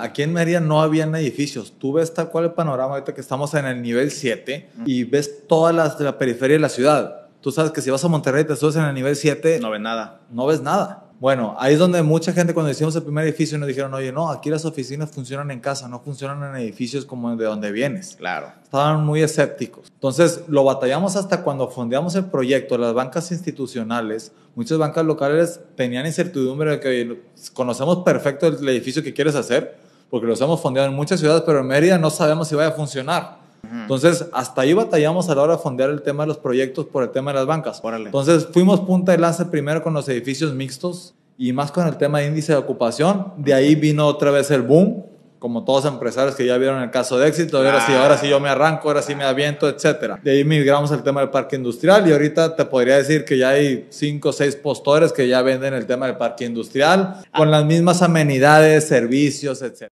Aquí en Mérida no habían edificios. Tú ves tal cual el panorama ahorita que estamos en el nivel 7 y ves toda la, la periferia de la ciudad. Tú sabes que si vas a Monterrey te subes en el nivel 7. No ves nada. No ves nada. Bueno, ahí es donde mucha gente cuando hicimos el primer edificio nos dijeron, oye, no, aquí las oficinas funcionan en casa, no funcionan en edificios como de donde vienes. Claro. Estaban muy escépticos. Entonces, lo batallamos hasta cuando fondeamos el proyecto, las bancas institucionales, muchas bancas locales tenían incertidumbre de que conocemos perfecto el edificio que quieres hacer, porque los hemos fondeado en muchas ciudades, pero en Mérida no sabemos si vaya a funcionar. Entonces, hasta ahí batallamos a la hora de fondear el tema de los proyectos por el tema de las bancas. Entonces, fuimos punta de lanza primero con los edificios mixtos y más con el tema de índice de ocupación. De ahí vino otra vez el boom, como todos empresarios que ya vieron el caso de éxito. Ahora, sí, ahora sí ah. yo me arranco, ahora sí me aviento, etc. De ahí migramos al tema del parque industrial y ahorita te podría decir que ya hay cinco o seis postores que ya venden el tema del parque industrial ah. con las mismas amenidades, servicios, etc.